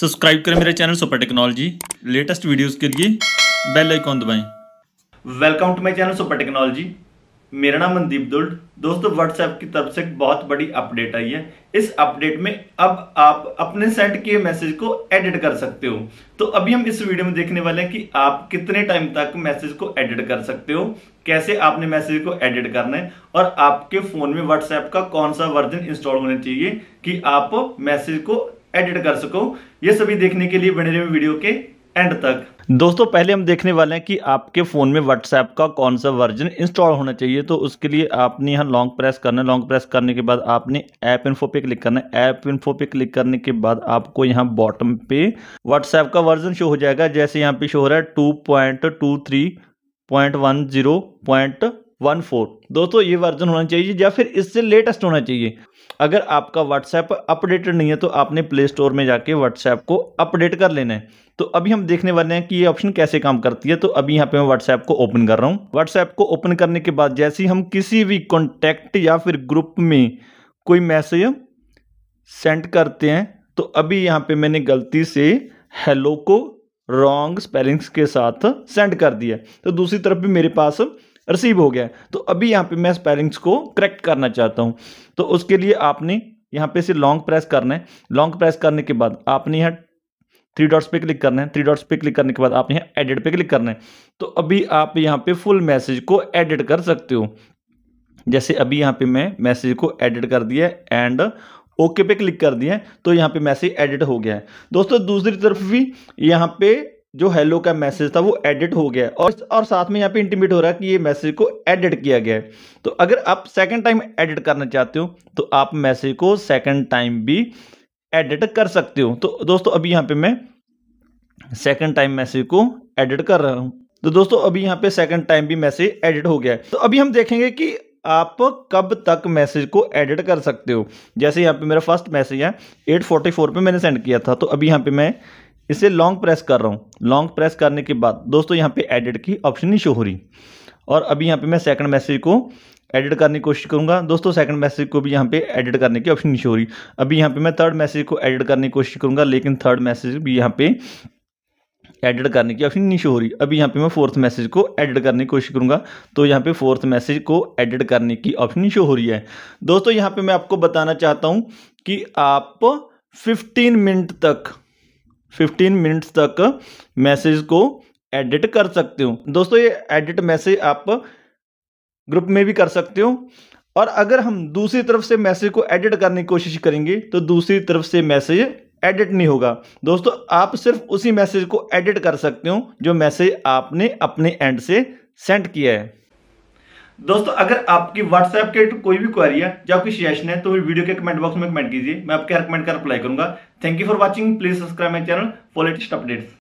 subscribe करें मेरे channel super technology latest videos के लिए बेल आइकॉन दबाएं welcome to my channel super technology मेरा नाम मनदीप दुल्ड दोस्तों व्हाट्सएप की तरफ से बहुत बड़ी अपडेट आई है इस अपडेट में अब आप अपने सेंड किए मैसेज को एडिट कर सकते हो तो अभी हम इस वीडियो में देखने वाले हैं कि आप कितने टाइम तक मैसेज को एडिट कर सकते हो कैसे आपने मैसेज को एडिट करना है और आपके फोन में व्हाट्सएप का कौन सा वर्जन इंस्टॉल होना चाहिए कि आप मैसेज को एडिट कर सको ये सभी देखने के लिए बने रहे वीडियो के एंड तक दोस्तों पहले हम देखने वाले हैं कि आपके फ़ोन में व्हाट्सएप का कौन सा वर्जन इंस्टॉल होना चाहिए तो उसके लिए आपने यहाँ लॉन्ग प्रेस करना है लॉन्ग प्रेस करने के बाद आपने ऐप इन्फो पे क्लिक करना है ऐप इन्फो पे क्लिक करने के बाद आपको यहाँ बॉटम पे व्हाट्सएप का वर्जन शो हो जाएगा जैसे यहाँ पे शो हो रहा है two point two three point one zero point one four दोस्तों ये वर्जन होना चाहिए या फिर इससे लेटेस्ट होना चाहिए अगर आपका व्हाट्सएप अपडेटेड नहीं है तो आपने प्ले स्टोर में जाके व्हाट्सएप को अपडेट कर लेना है तो अभी हम देखने वाले हैं कि ये ऑप्शन कैसे काम करती है तो अभी यहाँ पे मैं व्हाट्सएप को ओपन कर रहा हूँ व्हाट्सएप को ओपन करने के बाद जैसे ही हम किसी भी कॉन्टैक्ट या फिर ग्रुप में कोई मैसेज सेंड करते हैं तो अभी यहाँ पे मैंने गलती से हेलो को रॉन्ग स्पेलिंग्स के साथ सेंड कर दिया तो दूसरी तरफ भी मेरे पास रिसीव हो गया तो अभी यहाँ पे मैं स्पेलिंग्स को करेक्ट करना चाहता हूँ तो उसके लिए आपने यहाँ पे से लॉन्ग प्रेस करना है लॉन्ग प्रेस करने के बाद आपने यहाँ थ्री डॉट्स पे क्लिक करना है थ्री डॉट्स पे क्लिक करने के बाद आपने यहाँ एडिट पे क्लिक करना है तो अभी आप यहाँ पे फुल मैसेज को एडिट कर सकते हो जैसे अभी यहाँ पे मैं मैसेज को एडिट कर दिया एंड ओके पे क्लिक कर दिया तो यहाँ पे मैसेज एडिट हो गया है दोस्तों दूसरी तरफ भी यहाँ पे जो हेलो का मैसेज था वो एडिट हो गया और और साथ में यहाँ पे इंटीमेट हो रहा है कि ये मैसेज को एडिट किया गया है तो अगर आप सेकंड टाइम एडिट करना चाहते हो तो आप मैसेज को सेकंड टाइम भी एडिट कर सकते हो तो दोस्तों अभी यहाँ पे मैं सेकंड टाइम मैसेज को एडिट कर रहा हूँ तो दोस्तों अभी यहाँ पे सेकंड टाइम भी मैसेज एडिट हो गया है तो अभी हम देखेंगे कि आप कब तक मैसेज को एडिट कर सकते हो जैसे यहाँ पे मेरा फर्स्ट मैसेज है 844 पे मैंने सेंड किया था तो अभी यहाँ पे मैं इसे लॉन्ग प्रेस कर रहा हूँ लॉन्ग प्रेस करने के बाद दोस्तों यहाँ पे एडिट की ऑप्शन नहीं शो हो रही और अभी यहाँ पे मैं सेकंड मैसेज को एडिट करने की कोशिश करूँगा दोस्तों सेकंड मैसेज को भी यहाँ पे एडिट करने की ऑप्शन नहीं शो हो रही अभी यहाँ पे मैं थर्ड मैसेज को एडिट करने की कोशिश करूँगा लेकिन थर्ड मैसेज भी यहाँ पे एडिट करने की ऑप्शन नहीं शो हो रही अभी यहाँ पे मैं फोर्थ मैसेज को एडिट करने की कोशिश करूँगा तो यहाँ पे फोर्थ मैसेज को एडिट करने की ऑप्शन नहीं शो हो रही है दोस्तों यहाँ पे मैं आपको बताना चाहता हूँ कि आप 15 मिनट तक 15 मिनट्स तक मैसेज को एडिट कर सकते हो दोस्तों ये एडिट मैसेज आप ग्रुप में भी कर सकते हो और अगर हम दूसरी तरफ से मैसेज को एडिट करने की कोशिश करेंगे तो दूसरी तरफ से मैसेज एडिट नहीं होगा दोस्तों आप सिर्फ उसी मैसेज को एडिट कर सकते हो जो मैसेज आपने अपने एंड से सेंड किया है दोस्तों अगर आपकी व्हाट्सएप के तो कोई भी क्वारी है या कोई सजेशन है तो वीडियो के कमेंट बॉक्स में कमेंट कीजिए मैं आपके हर कमेंट का कर अप्लाई करूंगा thank you for watching please subscribe my channel for latest updates